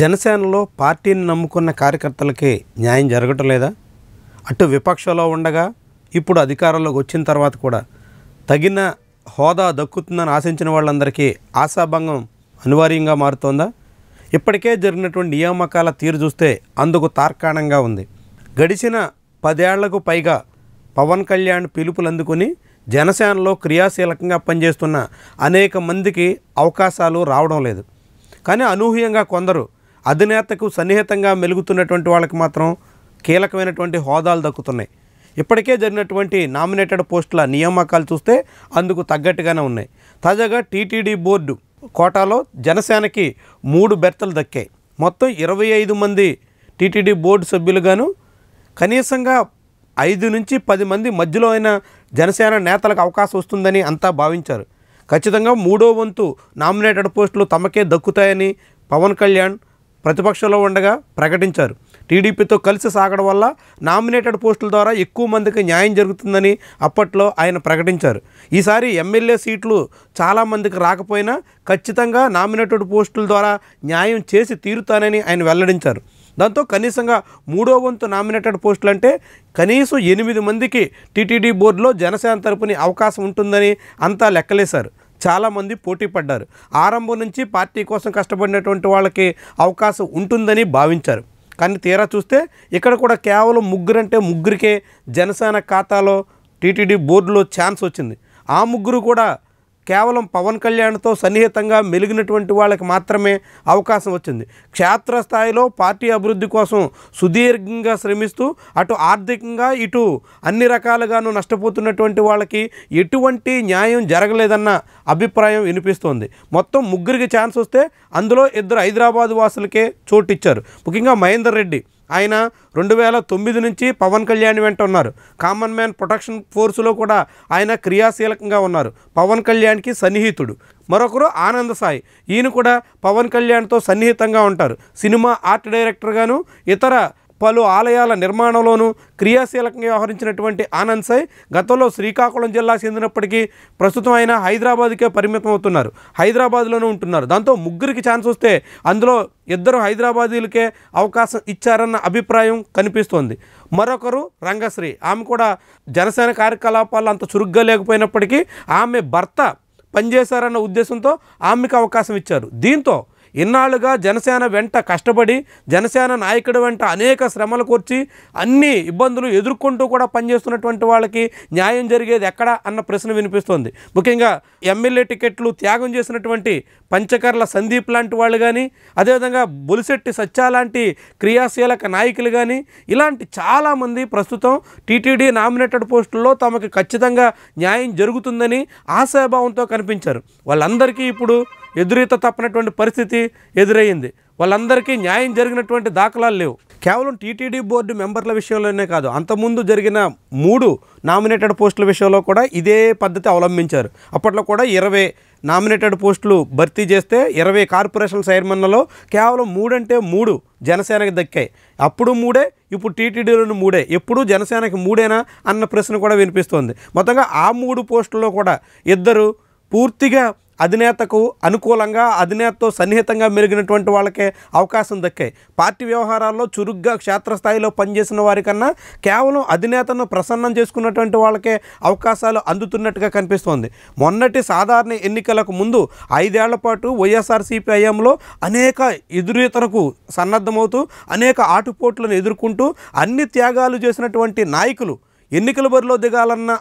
జనసేనలో పార్టీని నమ్ముకున్న కార్యకర్తలకి న్యాయం జరగటం లేదా అటు విపక్షంలో ఉండగా ఇప్పుడు అధికారంలోకి వచ్చిన తర్వాత కూడా తగిన హోదా దక్కుతుందని ఆశించిన వాళ్ళందరికీ ఆశాభంగం అనివార్యంగా మారుతోందా ఇప్పటికే జరిగినటువంటి నియామకాల తీరు చూస్తే అందుకు తార్కాణంగా ఉంది గడిచిన పదేళ్లకు పైగా పవన్ కళ్యాణ్ పిలుపులు అందుకుని జనసేనలో క్రియాశీలకంగా పనిచేస్తున్న అనేక మందికి అవకాశాలు రావడం లేదు కానీ అనూహ్యంగా కొందరు అధినేతకు సన్నిహితంగా మెలుగుతున్నటువంటి వాళ్ళకి మాత్రం కీలకమైనటువంటి హోదాలు దక్కుతున్నాయి ఇప్పటికే జరిగినటువంటి నామినేటెడ్ పోస్టుల నియామకాలు చూస్తే అందుకు తగ్గట్టుగానే ఉన్నాయి తాజాగా టీటీడీ బోర్డు కోటాలో జనసేనకి మూడు బెర్తలు దక్కాయి మొత్తం ఇరవై ఐదు మంది టీటీడీ బోర్డు సభ్యులుగాను కనీసంగా ఐదు నుంచి పది మంది మధ్యలో అయిన జనసేన నేతలకు అవకాశం వస్తుందని అంతా భావించారు ఖచ్చితంగా మూడో వంతు నామినేటెడ్ పోస్టులు తమకే దక్కుతాయని పవన్ కళ్యాణ్ ప్రతిపక్షంలో ఉండగా ప్రకటించారు టీడీపీతో కలిసి సాగడం వల్ల నామినేటెడ్ పోస్టుల ద్వారా ఎక్కువ మందికి న్యాయం జరుగుతుందని అప్పట్లో ఆయన ప్రకటించారు ఈసారి ఎమ్మెల్యే సీట్లు చాలామందికి రాకపోయినా ఖచ్చితంగా నామినేటెడ్ పోస్టుల ద్వారా న్యాయం చేసి తీరుతానని ఆయన వెల్లడించారు దాంతో కనీసంగా మూడో వంతు నామినేటెడ్ పోస్టులు అంటే కనీసం ఎనిమిది మందికి టీటీడీ బోర్డులో జనసేన తరపుని అవకాశం ఉంటుందని అంతా లెక్కలేశారు చాలామంది పోటీ పడ్డారు ఆరంభం నుంచి పార్టీ కోసం కష్టపడినటువంటి వాళ్ళకి అవకాశం ఉంటుందని భావించారు కానీ తీరా చూస్తే ఇక్కడ కూడా కేవలం ముగ్గురంటే ముగ్గురికే జనసేన ఖాతాలో టీటీడీ బోర్డులో ఛాన్స్ వచ్చింది ఆ ముగ్గురు కూడా కేవలం పవన్ కళ్యాణ్తో సన్నిహితంగా మెలిగినటువంటి వాళ్ళకి మాత్రమే అవకాశం వచ్చింది క్షేత్రస్థాయిలో పార్టీ అభివృద్ధి కోసం సుదీర్ఘంగా శ్రమిస్తూ అటు ఆర్థికంగా ఇటు అన్ని రకాలుగాను నష్టపోతున్నటువంటి వాళ్ళకి ఎటువంటి న్యాయం జరగలేదన్న అభిప్రాయం వినిపిస్తోంది మొత్తం ముగ్గురికి ఛాన్స్ వస్తే అందులో ఇద్దరు హైదరాబాద్ వాసులకే చోటిచ్చారు ముఖ్యంగా మహేందర్ రెడ్డి ఆయన రెండు వేల తొమ్మిది నుంచి పవన్ కళ్యాణ్ వెంట ఉన్నారు కామన్ మ్యాన్ ప్రొటెక్షన్ ఫోర్స్లో కూడా ఆయన క్రియాశీలకంగా ఉన్నారు పవన్ కళ్యాణ్కి సన్నిహితుడు మరొకరు ఆనంద సాయి ఈయన కూడా పవన్ కళ్యాణ్తో సన్నిహితంగా ఉంటారు సినిమా ఆర్ట్ డైరెక్టర్గాను ఇతర పలు ఆలయాల నిర్మాణంలోనూ క్రియాశీలకంగా వ్యవహరించినటువంటి ఆనంద్ సాయ్ గతంలో శ్రీకాకుళం జిల్లా చెందినప్పటికీ ప్రస్తుతం ఆయన హైదరాబాద్కే పరిమితం అవుతున్నారు హైదరాబాద్లోనే ఉంటున్నారు దాంతో ముగ్గురికి ఛాన్స్ వస్తే అందులో ఇద్దరు హైదరాబాదీలకే అవకాశం ఇచ్చారన్న అభిప్రాయం కనిపిస్తోంది మరొకరు రంగశ్రీ ఆమె కూడా జనసేన కార్యకలాపాలు అంత చురుగ్గా లేకపోయినప్పటికీ ఆమె భర్త పనిచేశారన్న ఉద్దేశంతో ఆమెకు అవకాశం ఇచ్చారు దీంతో ఇన్నాళ్ళుగా జనసేన వెంట కష్టపడి జనసేన నాయకుడు వెంట అనేక శ్రమలు కూర్చి అన్ని ఇబ్బందులు ఎదుర్కొంటూ కూడా పనిచేస్తున్నటువంటి వాళ్ళకి న్యాయం జరిగేది ఎక్కడ అన్న ప్రశ్న వినిపిస్తోంది ముఖ్యంగా ఎమ్మెల్యే టికెట్లు త్యాగం చేసినటువంటి పంచకర్ల సందీప్ లాంటి వాళ్ళు కానీ అదేవిధంగా బులిశెట్టి సత్య లాంటి క్రియాశీలక నాయకులు కానీ ఇలాంటి చాలామంది ప్రస్తుతం టీటీడీ నామినేటెడ్ పోస్టుల్లో తమకు ఖచ్చితంగా న్యాయం జరుగుతుందని ఆశాభావంతో కనిపించారు వాళ్ళందరికీ ఇప్పుడు ఎదురీత తప్పనటువంటి పరిస్థితి ఎదురయ్యింది వాళ్ళందరికీ న్యాయం జరిగినటువంటి దాఖలాలు లేవు కేవలం టీటీడీ బోర్డు మెంబర్ల విషయంలోనే కాదు అంతకుముందు జరిగిన మూడు నామినేటెడ్ పోస్టుల విషయంలో కూడా ఇదే పద్ధతి అవలంబించారు అప్పట్లో కూడా ఇరవై నామినేటెడ్ పోస్టులు భర్తీ చేస్తే ఇరవై కార్పొరేషన్ చైర్మన్లలో కేవలం మూడంటే మూడు జనసేనకి దక్కాయి అప్పుడు మూడే ఇప్పుడు టీటీడీలోని మూడే ఎప్పుడు జనసేనకి మూడేనా అన్న ప్రశ్న కూడా వినిపిస్తోంది మొత్తంగా ఆ మూడు పోస్టుల్లో కూడా ఇద్దరు పూర్తిగా అధినేతకు అనుకూలంగా అధినేతతో సన్నిహితంగా మెరిగినటువంటి వాళ్ళకే అవకాశం దక్కాయి పార్టీ వ్యవహారాల్లో చురుగ్గా క్షేత్రస్థాయిలో పనిచేసిన వారికన్నా కేవలం అధినేతను ప్రసన్నం చేసుకున్నటువంటి వాళ్ళకే అవకాశాలు అందుతున్నట్టుగా కనిపిస్తోంది మొన్నటి సాధారణ ఎన్నికలకు ముందు ఐదేళ్ల పాటు వైఎస్ఆర్సీపీ అనేక ఎదురీతలకు సన్నద్ధమవుతూ అనేక ఆటుపోట్లను ఎదుర్కొంటూ అన్ని త్యాగాలు చేసినటువంటి నాయకులు ఎన్నికల బరిలో దిగాలన్న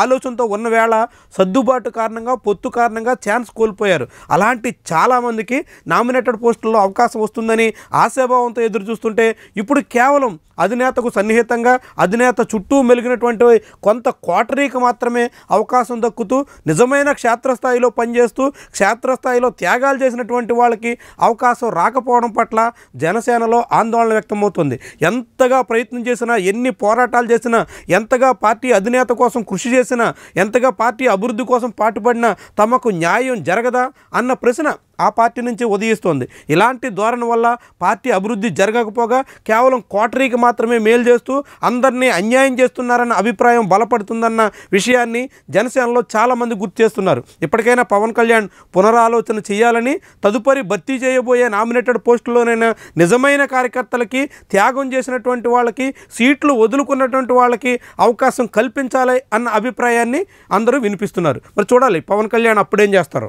ఆలోచనతో ఉన్నవేళ సర్దుబాటు కారణంగా పొత్తు కారణంగా ఛాన్స్ కోల్పోయారు అలాంటి చాలామందికి నామినేటెడ్ పోస్టుల్లో అవకాశం వస్తుందని ఆశాభావంతో ఎదురు చూస్తుంటే ఇప్పుడు కేవలం అధినేతకు సన్నిహితంగా అధినేత చుట్టూ మెలిగినటువంటి కొంత కోటరీకి మాత్రమే అవకాశం దక్కుతూ నిజమైన క్షేత్రస్థాయిలో పనిచేస్తూ క్షేత్రస్థాయిలో త్యాగాలు చేసినటువంటి వాళ్ళకి అవకాశం రాకపోవడం పట్ల జనసేనలో ఆందోళన వ్యక్తమవుతుంది ఎంతగా ప్రయత్నం చేసినా ఎన్ని పోరాటాలు చేసినా ఎంతగా పార్టీ అధినేత కోసం కృషి చేసినా ఎంతగా పార్టీ అభివృద్ధి కోసం పాటుపడినా తమకు న్యాయం జరగదా అన్న ప్రశ్న ఆ పార్టీ నుంచి ఉదయిస్తోంది ఇలాంటి ధోరణి వల్ల పార్టీ అభివృద్ధి జరగకపోగా కేవలం కోటరీకి మాత్రమే మేలు చేస్తూ అందరినీ అన్యాయం చేస్తున్నారన్న అభిప్రాయం బలపడుతుందన్న విషయాన్ని జనసేనలో చాలామంది గుర్తు చేస్తున్నారు ఇప్పటికైనా పవన్ కళ్యాణ్ పునరాలోచన చేయాలని తదుపరి భర్తీ చేయబోయే నామినేటెడ్ పోస్టులోనైనా నిజమైన కార్యకర్తలకి త్యాగం చేసినటువంటి వాళ్ళకి సీట్లు వదులుకున్నటువంటి వాళ్ళకి అవకాశం కల్పించాలి అన్న అభిప్రాయాన్ని అందరూ వినిపిస్తున్నారు మరి చూడాలి పవన్ కళ్యాణ్ అప్పుడేం చేస్తారు